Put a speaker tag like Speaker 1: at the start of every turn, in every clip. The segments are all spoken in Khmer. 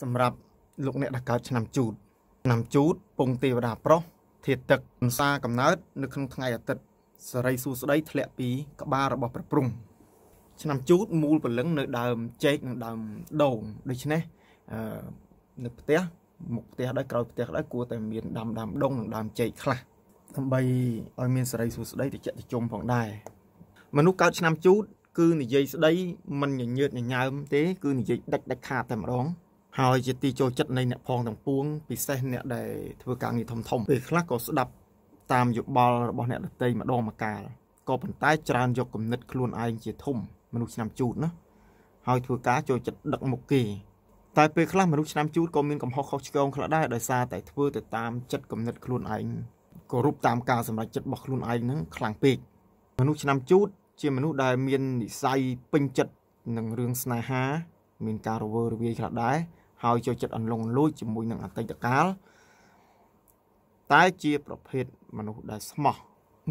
Speaker 1: សម្រាប់លោកអ្នកដែលកើតឆ្នាំជូតឆ្នាំជូតពងទេវតាប្រុសធាតុទឹកអង្សាកំណើត នៅក្នុងថ្ងៃអាទិត្យសរីសួស្តីធ្លាក់ពីក្បាលរបស់ប្រព្រំឆ្នាំជូតមូលព្រលឹងនៅដើមចេកនិងដើមដូងដូច្នេះអឺនៅផ្ទះមុខផ្ទះដែរក្រោយផ្ទះដែរគួរតែមានដាំដាំដូងនិងដាំចេកខ្លះដើម្បីឲ្យមានសរីសួស្តីតិចតិចុំផងដែរមនុស្សកើតឆ្នាំជូត គឺនិយាយស្ដីមិនញញើតញញើម ទេ គឺនិយាយដាច់ដាច់ខាតតែម្ដងហើយជាទីចូលចិត្តនៃអ្នកផងទាំងពួងពិសេសអ្នកដែលធ្វើការងារធំធំពេលខ្លះក៏ស្ដាប់តាមយោបល់របស់អ្នកដទៃម្ដងម្កាលក៏ប៉ុន្តែច្រើនយកគំនិតខ្លួនឯងជាធំមនុស្សឆ្នាំជូតណាហើយធ្វើការចូលចិត្តដឹកមុខគេតែពេលខ្លះមនុស្សឆ្នាំជូតក៏មានកំហុសខុសឆ្គងខ្លះដែរដោយសារតែធ្វើទៅតាមចិត្តគំនិតខ្លួនឯងគោរពតាមការសម្រេចចិត្តរបស់ខ្លួនឯងហ្នឹងខ្លាំងពេកមនុស្សឆ្នាំជូត ជាមនុស្សដែលមាននិស័យពេញចិត្តនឹងរឿងស្នេហាមានការរវើរវាយខ្លះដែរហើយចូលចិត្តអន្លង់លួចជាមួយនឹងអតីតកាលតែជាប្រភេទមនុស្សដែលស្មោះ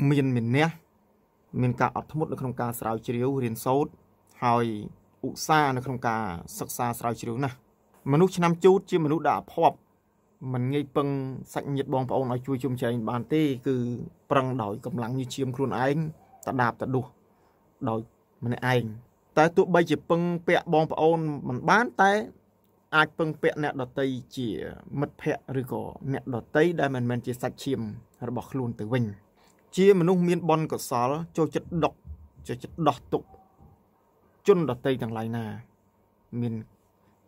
Speaker 1: មានមេនះមានការអត់ធ្មត់នៅក្នុងការស្រាវជ្រាវរៀនសូត្រហើយឧស្សាហ៍នៅក្នុងការសិក្សាស្រាវជ្រាវណាស់មនុស្សឆ្នាំជូតជាមនុស្សដែលអភ័ព្វមិនងាយពឹងសាច់ញាតិបងប្អូនឲ្យជួយជំរុញបានទេគឺប្រឹងដោយកម្លាំងញើសឈាមខ្លួនឯងតដាបតដុះដោយម្នាក់ឯងតែទោះបីជាពឹងពាក់បងប្អូនមិនបានតែអាចពឹងពាក់អ្នកដតីជា មិត្តភ័ក្តិឬក៏អ្នកដតីដែលមិនមែនជាសាច់ឈាម របស់ខ្លួនទៅវិញជា មនុស្សមានបន កសលចូលចិត្តដកចូលចិត្តដោះទុកជនដតីទាំងឡាយណាមាន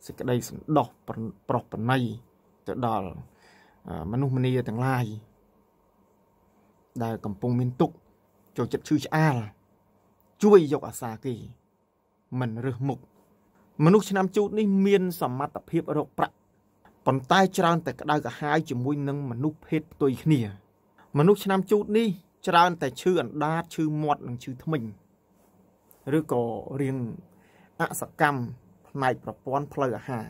Speaker 1: សេចក្តីសន្តោសប្រោះប្រណីទៅដល់មនុស្សម្នាទាំងឡាយដែលកំពុងមានទុក្ខចូលចិត្តឈឺឆ្អាលជួយយកអាសាគេ មិនរើសមុខមនុស្សឆ្នាំជូតនេះមានសមត្ថភាពរកប្រាក់ប៉ុន្តែច្រើនតែក្តៅក្រហាយជាមួយនឹងមនុស្សភេទផ្ទុយគ្នាមនុស្សឆ្នាំជូតនេះច្រើនតែឈឺអណ្ដាតឈឺមាត់និងឈឺធ្មេញឬក៏រៀងអសកម្មផ្នែកប្រព័ន្ធផ្លូវអាហារ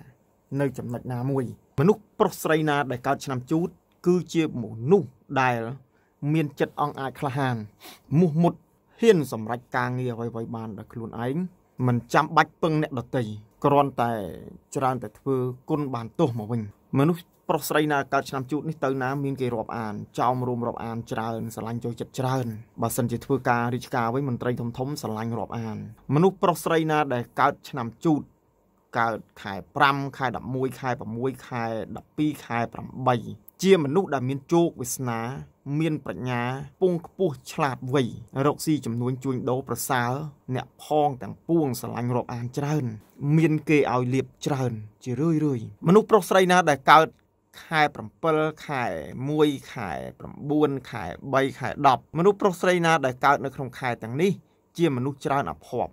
Speaker 1: នៅចំណុចណាមួយ មនុស្សប្រុសស្រីណាដែលកើតឆ្នាំជូត គឺជាមនុស្សដែលមានចិត្តអង់អាចក្លាហានមុះមុតហ៊ានសម្រេចការងារអ្វីៗបានដោយខ្លួនឯងមិនចាំបាច់ពឹងអ្នកដតីគ្រាន់តែច្រើនតែធ្វើគុណបានទោសមកវិញ មនុស្សប្រុសស្រីណាកើតឆ្នាំជូតនេះទៅណាមានគេរាប់អានចោមរួមរាប់អានច្រើនស្រឡាញ់ចូលចិត្តច្រើនបើសិនជាធ្វើការរាជការវិញមន្ត្រីធំធំស្រឡាញ់រាប់អាន មនុស្សប្រុសស្រីណាដែលកើតឆ្នាំជូតកើតខែ5ខែ11ខែ6ខែ12ខែ8ជាមនុស្សដែលមានជោគវាសនាមានប្រាជ្ញាពងខ្ពស់ឆ្លាតវៃរកស៊ីចំនួនជួញដូរប្រសើរអ្នកផងទាំងពួងស្រឡាញ់រាប់អានច្រើន មានគេឲ្យលៀបច្រើន ជារឿយរឿយមនុស្សប្រុសស្រីណាដែលកើតខែ7ខែ1ខែ9ខែ3ខែ10មនុស្សប្រុសស្រីណាដែលកើតនៅក្នុងខែទាំងនេះជាមនុស្សច្រើនអភ័ព្វ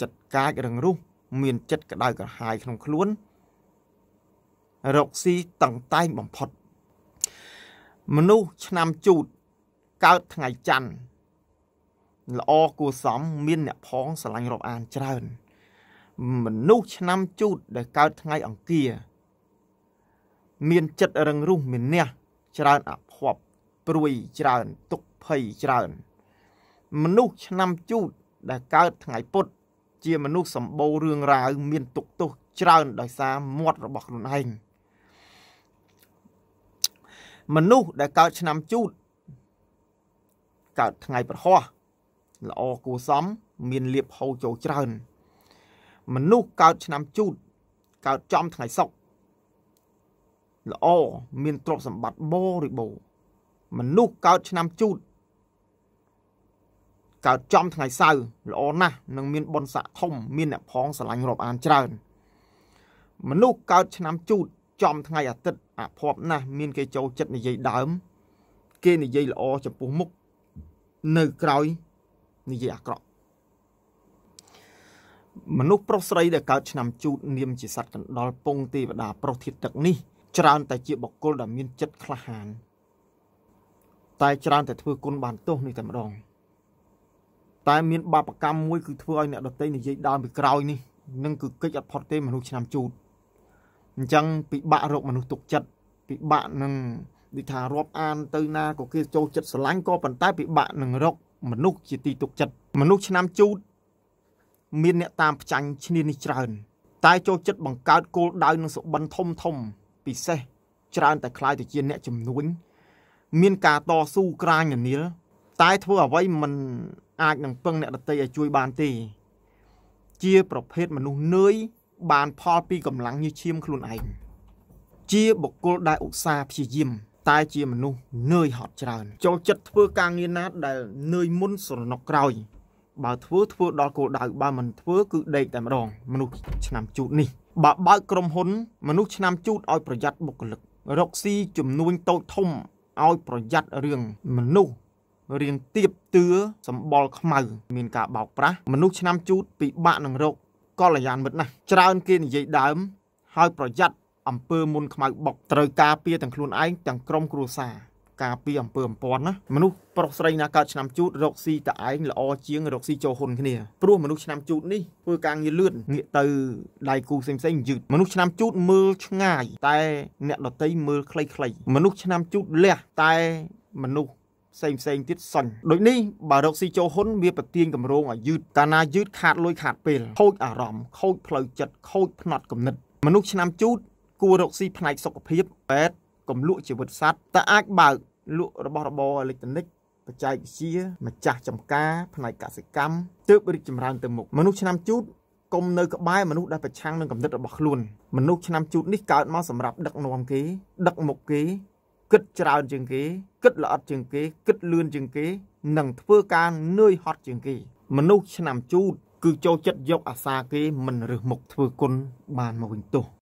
Speaker 1: ចិត្តកាចរឹងរូសមានចិត្តក្តៅក្រហាយក្នុងខ្លួនរកស៊ីតឹងតែងបំផុតមនុស្សឆ្នាំជូតកើតថ្ងៃច័ន្ទល្អគួសមមានអ្នកផងស្រឡាញ់រាប់អានច្រើន មនុស្សឆ្នាំជូតដែលកើតថ្ងៃអង្គារ មានចិត្តរឹងរូសមានអ្នកច្រើនអភ័ព្វព្រួយច្រើនទុកភ័យច្រើន មនុស្សឆ្នាំជូត ដែលកើតថ្ងៃពុទ្ធជាមនុស្សសម្បូររឿងរ៉ាវមានទុកទោសច្រើនដោយសារមាត់របស់ខ្លួនឯង។មនុស្សដែលកើតឆ្នាំជូតកើតថ្ងៃប្រហោះល្អគួសមមានលៀបហូរចូលច្រើនមនុស្សកើតឆ្នាំជូតកើតចំថ្ងៃសុកល្អមានទ្រព្យសម្បត្តិបរិបូរមនុស្សកើតឆ្នាំជូតកើតចំថ្ងៃសៅរ៍ល្អណាស់នឹងមានបុណ្យស័ក្តិធំមានអ្នកផងស្រឡាញ់រាប់អានច្រើនមនុស្សកើតឆ្នាំជូតចំថ្ងៃអាទិត្យអាភ័ព្វណាស់មានគេចូលចិត្តនិយាយដើមគេនិយាយល្អចំពោះមុខនៅក្រោយនិយាយអាក្រក់មនុស្សប្រុសស្រីដែលកើតឆ្នាំជូតនាមជាសត្វកណ្ដុរពងទេវតាប្រុសធាតទឹកនេះច្រើន តែ ជាបុគ្គលដែលមានចិត្តក្លាហានតែច្រើនតែធ្វើគុណបានទោសនេះតែម្ដងតែមានបាបកម្មមួយគឺធ្វើឲ្យអ្នកដតីនិយាយដើមពីក្រោយនេះនឹងគឺកិច្ចអត់ផុតទេមនុស្សឆ្នាំជូតអញ្ចឹងពិបាករកមនុស្សទុកចិត្តពិបាកនឹងដូចថារាប់អាន ទៅណាក៏គេចូលចិត្តស្រឡាញ់ក៏ប៉ុន្តែ ពិបាកនឹងរក មនុស្សជាទីទុកចិត្តមនុស្សឆ្នាំជូតមានអ្នកតាមផ្ចាញ់ឈ្នានេះច្រើនតែ ចូលចិត្តបង្កើតគោលដៅនឹងសុបិនធំធំពិសេសច្រើនតែคล้ายទៅជាអ្នកជំនួញមានការតស៊ូក្រាញនានាតែធ្វើអ្វីមិនអាចនឹងពឹងអ្នកដតីឲ្យជួយបានទេជាប្រភេទមនុស្សនឿយបានផលពីកម្លាំងញើសឈាមខ្លួនឯងជាបុគ្គលដែលឧស្សាហ៍ព្យាយាម តែជាមនុស្សនឿយហត់ច្រើនចូលចិត្តធ្វើការងារណាដែលនឿយមុនស្រណុកក្រោយបើធ្វើធ្វើដល់គោលដៅបើមិនធ្វើគឺដេកតែម្ដងមនុស្សឆ្នាំជូតនេះបើបើកក្រុមហ៊ុនមនុស្សឆ្នាំជូតឲ្យប្រយ័ត្នបុគ្គលិករកស៊ីចំនួនតូចធំឲ្យប្រយ័ត្នរឿងមនុស្សរៀងទៀបតឿសម្បល់ខ្មៅមានការបោកប្រាស់មនុស្សឆ្នាំជូតពិបាកនឹងរកកល្យានមិត្តណាស់ច្រើន គេនិយាយដើម ហើយប្រយ័ត្នអំពើមុនខ្មៅបុកត្រូវការពារទាំងខ្លួនឯងទាំងក្រុមគ្រួសារការពារអំពើអំពន់ណាមនុស្សប្រុសស្រីណាកើតឆ្នាំជូតរកស៊ីតឯងល្អជាងរកស៊ីចូលហ៊ុនគ្នាព្រោះមនុស្សឆ្នាំជូតនេះធ្វើការងារលឿនងាកទៅដៃគូផ្សេងផ្សេងយឺតមនុស្សឆ្នាំជូតមើលឆ្ងាយ តែអ្នកដតីមើលខ្លីៗមនុស្សឆ្នាំជូតលះតែមនុស្សផ្សេងផ្សេងទៀតសញ្ញដូចនេះបើរកស៊ីចូលហ៊ុនវាប្រទៀងកម្រងឲ្យយឺតតាណាយឺតខាតលុយខាត ពេលខូចអារម្មណ៍ខូចផ្លូវចិត្តខូចផ្នត់គំនិតមនុស្សឆ្នាំជូតគួររកស៊ីផ្នែកសុខភាពពេទ្យកំលក់ជីវិតសត្វតើអាចបើកលក់របស់របរអេឡិចត្រូនិកបច្ចេកវិទ្យាម្ចាស់ចំការផ្នែកកសិកម្មទើបរីកចម្រើនទៅមុខមនុស្សឆ្នាំជូតគុំនៅក្បែរមនុស្សដែលប្រឆាំងនឹងគំនិតរបស់ខ្លួនមនុស្សឆ្នាំជូតនេះកើតមកសម្រាប់ដឹកនាំគេដឹកមុខគេគិតច្រើនជាងគេគិតល្អិតជាងគេគិតលឿនជាងគេ និងធ្វើការនឿយហត់ជាងគេ មនុស្សឆ្នាំជូតគឺចូលចិត្តយកអាសាគេមិនរើសមុខធ្វើគុណបានមកវិញទោះ